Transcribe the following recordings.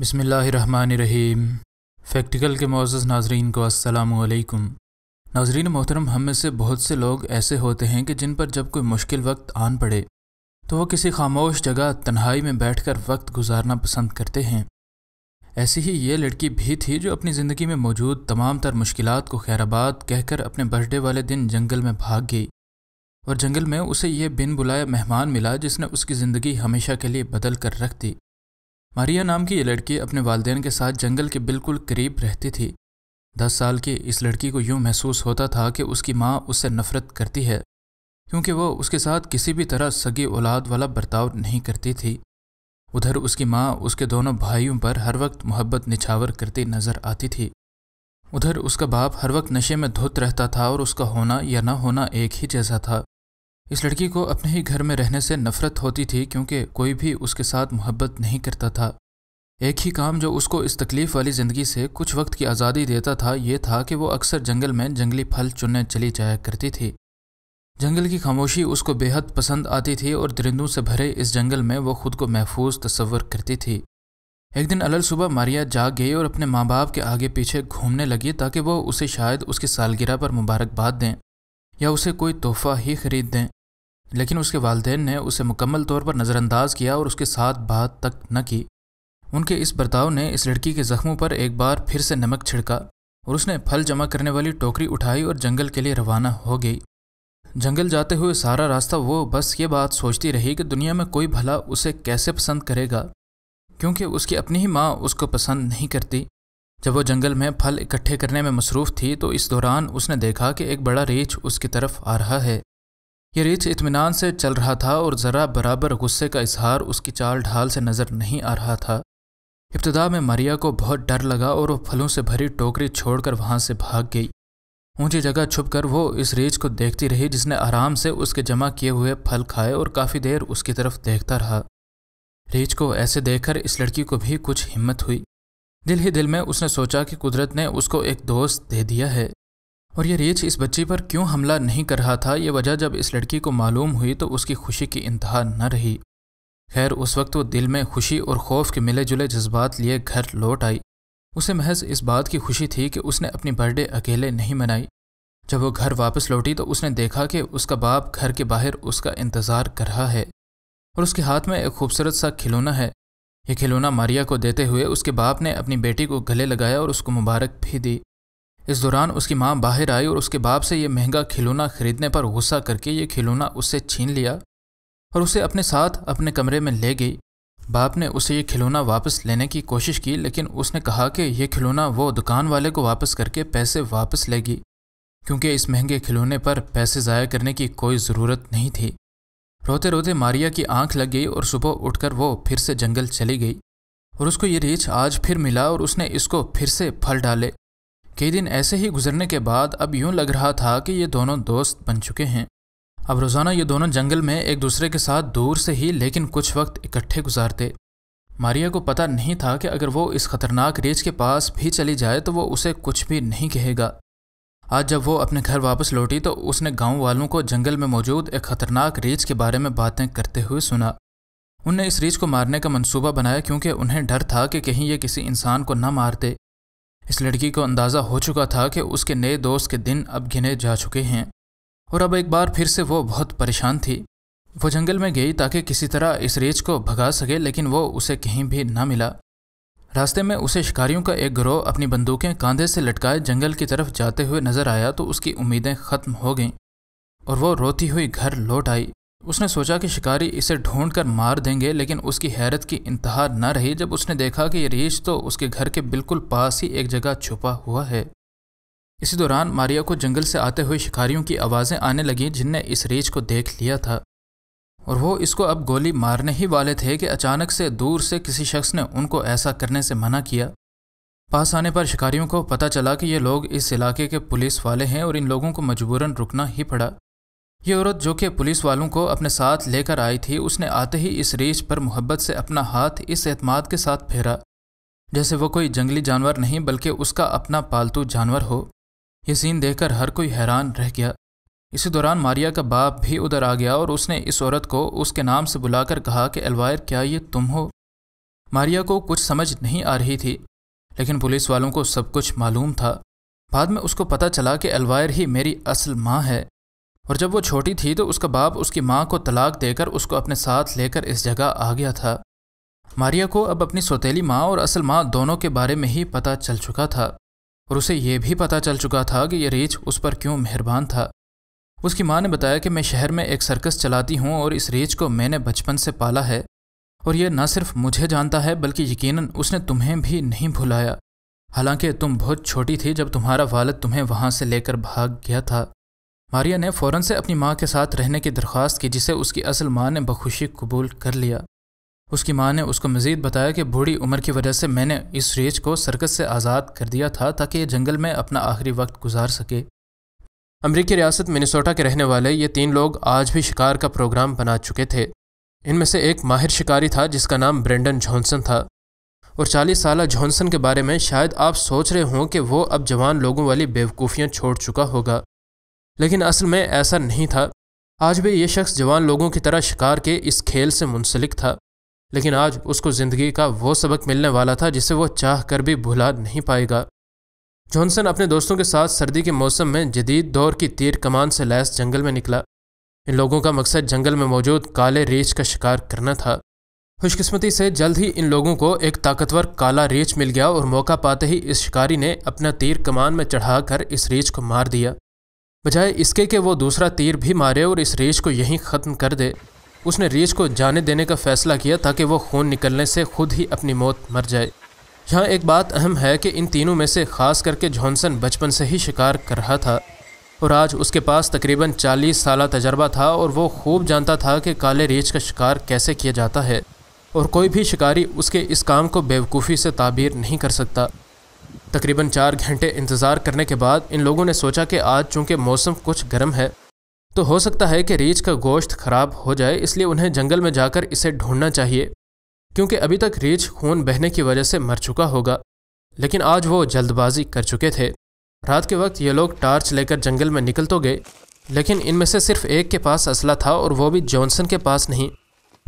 बसमीम फैक्टिकल के मोज़ नाजरीन को असलकुम नाजरीन मोहतरम हम में से बहुत से लोग ऐसे होते हैं कि जिन पर जब कोई मुश्किल वक्त आन पड़े तो वह किसी खामोश जगह तन्हाई में बैठकर वक्त गुजारना पसंद करते हैं ऐसी ही ये लड़की भी थी जो अपनी ज़िंदगी में मौजूद तमाम तर मुश्किल को खैराबाद कहकर अपने बर्थडे वाले दिन जंगल में भाग गई और जंगल में उसे यह बिन बुलाया मेहमान मिला जिसने उसकी ज़िंदगी हमेशा के लिए बदल कर रख दी मारिया नाम की ये लड़की अपने वालदेन के साथ जंगल के बिल्कुल करीब रहती थी दस साल की इस लड़की को यूँ महसूस होता था कि उसकी माँ उससे नफरत करती है क्योंकि वह उसके साथ किसी भी तरह सगी औलाद वाला बर्ताव नहीं करती थी उधर उसकी माँ उसके दोनों भाइयों पर हर वक्त मोहब्बत निछावर करती नजर आती थी उधर उसका बाप हर वक्त नशे में धुत रहता था और उसका होना या ना होना एक ही जैसा था इस लड़की को अपने ही घर में रहने से नफरत होती थी क्योंकि कोई भी उसके साथ मोहब्बत नहीं करता था एक ही काम जो उसको इस तकलीफ़ वाली ज़िंदगी से कुछ वक्त की आज़ादी देता था ये था कि वो अक्सर जंगल में जंगली फल चुनने चली जाया करती थी जंगल की खामोशी उसको बेहद पसंद आती थी और दरिंदों से भरे इस जंगल में वो खुद को महफूज तस्वर करती थी एक दिन अलल सुबह मारिया जाग गई और अपने माँ बाप के आगे पीछे घूमने लगी ताकि वो उसे शायद उसकी सालगिरह पर मुबारकबाद दें या उसे कोई तोहफा ही खरीद दें लेकिन उसके वालदेन ने उसे मुकम्मल तौर पर नज़रअंदाज किया और उसके साथ बात तक न की उनके इस बर्ताव ने इस लड़की के ज़ख्मों पर एक बार फिर से नमक छिड़का और उसने फल जमा करने वाली टोकरी उठाई और जंगल के लिए रवाना हो गई जंगल जाते हुए सारा रास्ता वो बस ये बात सोचती रही कि दुनिया में कोई भला उसे कैसे पसंद करेगा क्योंकि उसकी अपनी ही माँ उसको पसंद नहीं करती जब वो जंगल में फल इकट्ठे करने में मसरूफ़ थी तो इस दौरान उसने देखा कि एक बड़ा रीछ उसकी तरफ आ रहा है ये रिच इतमान से चल रहा था और ज़रा बराबर गुस्से का इजहार उसकी चाल ढाल से नज़र नहीं आ रहा था इब्तदा में मरिया को बहुत डर लगा और वह फलों से भरी टोकरी छोड़कर वहाँ से भाग गई ऊंची जगह छुपकर वो इस रीछ को देखती रही जिसने आराम से उसके जमा किए हुए फल खाए और काफ़ी देर उसकी तरफ देखता रहा रीछ को ऐसे देखकर इस लड़की को भी कुछ हिम्मत हुई दिल ही दिल में उसने सोचा कि कुदरत ने उसको एक दोस्त दे दिया है और ये रेच इस बच्ची पर क्यों हमला नहीं कर रहा था ये वजह जब इस लड़की को मालूम हुई तो उसकी खुशी की इंतहा न रही खैर उस वक्त वो दिल में खुशी और खौफ के मिले जुले जज्बात लिए घर लौट आई उसे महज इस बात की खुशी थी कि उसने अपनी बर्थडे अकेले नहीं मनाई जब वो घर वापस लौटी तो उसने देखा कि उसका बाप घर के बाहर उसका इंतज़ार कर रहा है और उसके हाथ में एक खूबसूरत सा खिलौना है ये खिलौना मारिया को देते हुए उसके बाप ने अपनी बेटी को गले लगाया और उसको मुबारक भी दी इस दौरान उसकी माँ बाहर आई और उसके बाप से ये महंगा खिलौना खरीदने पर गुस्सा करके ये खिलौना उससे छीन लिया और उसे अपने साथ अपने कमरे में ले गई बाप ने उसे ये खिलौना वापस लेने की कोशिश की लेकिन उसने कहा कि यह खिलौना वो दुकान वाले को वापस करके पैसे वापस लेगी क्योंकि इस महंगे खिलौने पर पैसे ज़ाया करने की कोई ज़रूरत नहीं थी रोते रोते मारिया की आंख लग गई और सुबह उठकर वो फिर से जंगल चली गई और उसको ये रीछ आज फिर मिला और उसने इसको फिर से फल डाले कई दिन ऐसे ही गुजरने के बाद अब यूं लग रहा था कि ये दोनों दोस्त बन चुके हैं अब रोज़ाना ये दोनों जंगल में एक दूसरे के साथ दूर से ही लेकिन कुछ वक्त इकट्ठे गुजारते मारिया को पता नहीं था कि अगर वो इस खतरनाक रेज के पास भी चली जाए तो वो उसे कुछ भी नहीं कहेगा आज जब वो अपने घर वापस लौटी तो उसने गांव वालों को जंगल में मौजूद एक खतरनाक रीच के बारे में बातें करते हुए सुना उनने इस रीच को मारने का मंसूबा बनाया क्योंकि उन्हें डर था कि कहीं ये किसी इंसान को न मारते इस लड़की को अंदाज़ा हो चुका था कि उसके नए दोस्त के दिन अब गिने जा चुके हैं और अब एक बार फिर से वो बहुत परेशान थी वो जंगल में गई ताकि किसी तरह इस रेच को भगा सके लेकिन वो उसे कहीं भी ना मिला रास्ते में उसे शिकारियों का एक ग्रोह अपनी बंदूकें कांधे से लटकाए जंगल की तरफ जाते हुए नजर आया तो उसकी उम्मीदें खत्म हो गईं और वो रोती हुई घर लौट आई उसने सोचा कि शिकारी इसे ढूंढ कर मार देंगे लेकिन उसकी हैरत की इंतहा न रही जब उसने देखा कि रीछ तो उसके घर के बिल्कुल पास ही एक जगह छुपा हुआ है इसी दौरान मारिया को जंगल से आते हुए शिकारियों की आवाज़ें आने लगीं जिनने इस रीछ को देख लिया था और वो इसको अब गोली मारने ही वाले थे कि अचानक से दूर से किसी शख्स ने उनको ऐसा करने से मना किया पास आने पर शिकारियों को पता चला कि ये लोग इस इलाके के पुलिस वाले हैं और इन लोगों को मजबूरन रुकना ही पड़ा ये औरत जो कि पुलिस वालों को अपने साथ लेकर आई थी उसने आते ही इस रीछ पर मोहब्बत से अपना हाथ इस एतमाद के साथ फेरा जैसे वो कोई जंगली जानवर नहीं बल्कि उसका अपना पालतू जानवर हो यह सीन देखकर हर कोई हैरान रह गया इसी दौरान मारिया का बाप भी उधर आ गया और उसने इस औरत को उसके नाम से बुलाकर कहा कि अलवायर क्या ये तुम हो मारिया को कुछ समझ नहीं आ रही थी लेकिन पुलिस वालों को सब कुछ मालूम था बाद में उसको पता चला कि अलवायर ही मेरी असल माँ है और जब वो छोटी थी तो उसका बाप उसकी माँ को तलाक देकर उसको अपने साथ लेकर इस जगह आ गया था मारिया को अब अपनी सौतीली माँ और असल माँ दोनों के बारे में ही पता चल चुका था और उसे यह भी पता चल चुका था कि यह रीच उस पर क्यों मेहरबान था उसकी माँ ने बताया कि मैं शहर में एक सर्कस चलाती हूँ और इस रीच को मैंने बचपन से पाला है और यह न सिर्फ मुझे जानता है बल्कि यकीनन उसने तुम्हें भी नहीं भुलाया हालांकि तुम बहुत छोटी थी जब तुम्हारा वालद तुम्हें वहाँ से लेकर भाग गया था मारिया ने फ़ौर से अपनी माँ के साथ रहने की दरख्वास्त की जिसे उसकी असल माँ ने बखुशी कबूल कर लिया उसकी माँ ने उसको मज़ीद बताया कि बूढ़ी उम्र की वजह से मैंने इस रेच को सर्कस से आज़ाद कर दिया था ताकि ये जंगल में अपना आखिरी वक्त गुजार सके अमरीकी रियासत मिनिसोटा के रहने वाले ये तीन लोग आज भी शिकार का प्रोग्राम बना चुके थे इनमें से एक माहिर शिकारी था जिसका नाम ब्रेंडन जॉनसन था और चालीस साल जॉनसन के बारे में शायद आप सोच रहे हों कि वो अब जवान लोगों वाली बेवकूफ़ियाँ छोड़ चुका होगा लेकिन असल में ऐसा नहीं था आज भी ये शख्स जवान लोगों की तरह शिकार के इस खेल से मुंसलिक था लेकिन आज उसको ज़िंदगी का वो सबक मिलने वाला था जिसे वो चाह कर भी भुला नहीं पाएगा जॉनसन अपने दोस्तों के साथ सर्दी के मौसम में जदीद दौर की तीर कमान से लैस जंगल में निकला इन लोगों का मकसद जंगल में मौजूद काले रेच का शिकार करना था खुशकिस्मती से जल्द ही इन लोगों को एक ताकतवर काला रेच मिल गया और मौका पाते ही इस शिकारी ने अपना तीर कमान में चढ़ाकर इस रेच को मार दिया बजाय इसके कि वो दूसरा तीर भी मारे और इस रेश को यहीं ख़त्म कर दे उसने रेश को जाने देने का फ़ैसला किया ताकि वो खून निकलने से खुद ही अपनी मौत मर जाए यहाँ एक बात अहम है कि इन तीनों में से खास करके जॉनसन बचपन से ही शिकार कर रहा था और आज उसके पास तकरीबन 40 साल तजर्बा था और वो खूब जानता था कि काले रीछ का शिकार कैसे किया जाता है और कोई भी शिकारी उसके इस काम को बेवकूफ़ी से ताबीर नहीं कर सकता तकरीबन चार घंटे इंतज़ार करने के बाद इन लोगों ने सोचा कि आज चूँकि मौसम कुछ गर्म है तो हो सकता है कि रीछ का गोश्त ख़राब हो जाए इसलिए उन्हें जंगल में जाकर इसे ढूंढना चाहिए क्योंकि अभी तक रीछ खून बहने की वजह से मर चुका होगा लेकिन आज वो जल्दबाजी कर चुके थे रात के वक्त ये लोग टार्च लेकर जंगल में निकल तो गए लेकिन इनमें से सिर्फ एक के पास असला था और वो भी जॉनसन के पास नहीं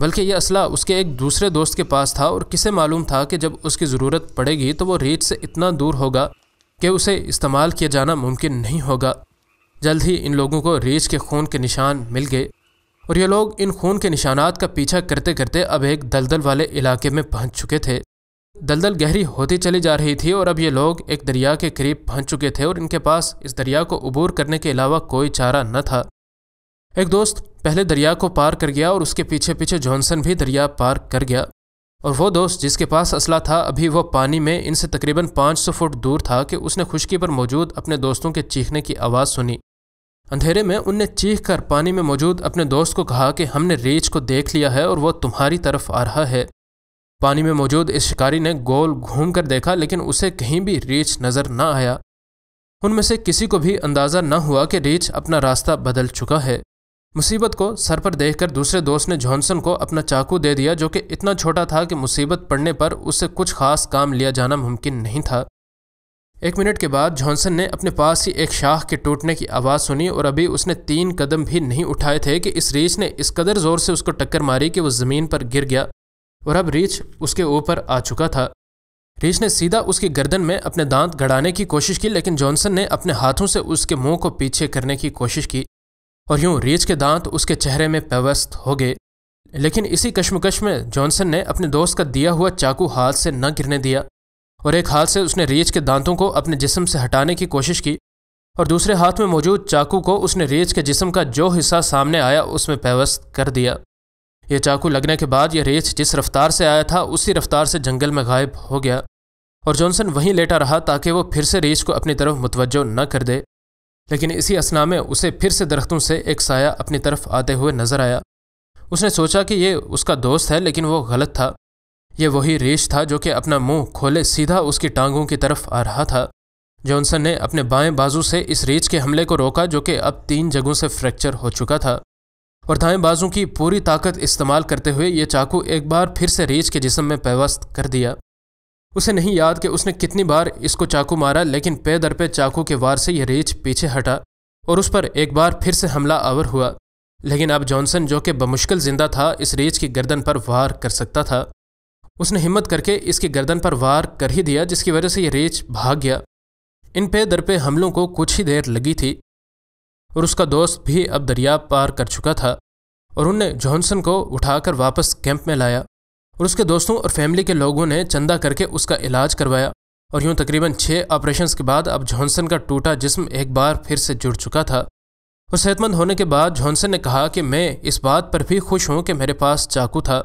बल्कि यह असला उसके एक दूसरे दोस्त के पास था और किसे मालूम था कि जब उसकी ज़रूरत पड़ेगी तो वो रेत से इतना दूर होगा कि उसे इस्तेमाल किया जाना मुमकिन नहीं होगा जल्द ही इन लोगों को रेज के खून के निशान मिल गए और ये लोग इन खून के निशानात का पीछा करते करते अब एक दलदल वाले इलाके में पहुंच चुके थे दलदल गहरी होती चली जा रही थी और अब ये लोग एक दरिया के करीब पहुंच चुके थे और इनके पास इस दरिया को अबूर करने के अलावा कोई चारा न था एक दोस्त पहले दरिया को पार कर गया और उसके पीछे पीछे जॉनसन भी दरिया पार कर गया और वो दोस्त जिसके पास असला था अभी वो पानी में इनसे तकरीबन 500 फुट दूर था कि उसने खुशकी पर मौजूद अपने दोस्तों के चीखने की आवाज़ सुनी अंधेरे में उनने चीख कर पानी में मौजूद अपने दोस्त को कहा कि हमने रीछ को देख लिया है और वह तुम्हारी तरफ आ रहा है पानी में मौजूद इस शिकारी ने गोल घूम कर देखा लेकिन उसे कहीं भी रीछ नज़र ना आया उनमें से किसी को भी अंदाज़ा न हुआ कि रीछ अपना रास्ता बदल चुका है मुसीबत को सर पर देखकर दूसरे दोस्त ने जॉनसन को अपना चाकू दे दिया जो कि इतना छोटा था कि मुसीबत पड़ने पर उससे कुछ खास काम लिया जाना मुमकिन नहीं था एक मिनट के बाद जॉनसन ने अपने पास ही एक शाख के टूटने की आवाज़ सुनी और अभी उसने तीन कदम भी नहीं उठाए थे कि इस रीछ ने इस कदर ज़ोर से उसको टक्कर मारी कि वह ज़मीन पर गिर गया और अब रीछ उसके ऊपर आ चुका था रीछ ने सीधा उसकी गर्दन में अपने दांत गड़ाने की कोशिश की लेकिन जॉनसन ने अपने हाथों से उसके मुंह को पीछे करने की कोशिश की और यूं रीच के दांत उसके चेहरे में पेवस्त हो गए लेकिन इसी कश्मकश में जॉनसन ने अपने दोस्त का दिया हुआ चाकू हाथ से न गिरने दिया और एक हाथ से उसने रीच के दांतों को अपने जिस्म से हटाने की कोशिश की और दूसरे हाथ में मौजूद चाकू को उसने रीछ के जिस्म का जो हिस्सा सामने आया उसमें पेवस्त कर दिया यह चाकू लगने के बाद यह रीछ जिस रफ्तार से आया था उसी रफ्तार से जंगल में गायब हो गया और जॉनसन वहीं लेटा रहा ताकि वो फिर से रीछ को अपनी तरफ मुतवजो न कर दे लेकिन इसी असना में उसे फिर से दरख्तों से एक साया अपनी तरफ आते हुए नजर आया उसने सोचा कि ये उसका दोस्त है लेकिन वो गलत था ये वही रेश था जो कि अपना मुंह खोले सीधा उसकी टांगों की तरफ आ रहा था जॉनसन ने अपने बाएं बाजू से इस रेच के हमले को रोका जो कि अब तीन जगहों से फ्रैक्चर हो चुका था और दाएं बाजू की पूरी ताकत इस्तेमाल करते हुए यह चाकू एक बार फिर से रेच के जिसम में पैवस्त कर दिया उसे नहीं याद कि उसने कितनी बार इसको चाकू मारा लेकिन पे दर पे चाकू के वार से यह रेच पीछे हटा और उस पर एक बार फिर से हमला आवर हुआ लेकिन अब जॉनसन जो कि बमुश्किल जिंदा था इस रेच की गर्दन पर वार कर सकता था उसने हिम्मत करके इसकी गर्दन पर वार कर ही दिया जिसकी वजह से यह रेच भाग गया इन पे दर पे हमलों को कुछ ही देर लगी थी और उसका दोस्त भी अब दरिया पार कर चुका था और उनने जॉनसन को उठाकर वापस कैंप में लाया और उसके दोस्तों और फैमिली के लोगों ने चंदा करके उसका इलाज करवाया और यूं तकरीबन छः ऑपरेशन के बाद अब जॉनसन का टूटा जिसम एक बार फिर से जुड़ चुका था और सेहतमंद होने के बाद जॉनसन ने कहा कि मैं इस बात पर भी खुश हूं कि मेरे पास चाकू था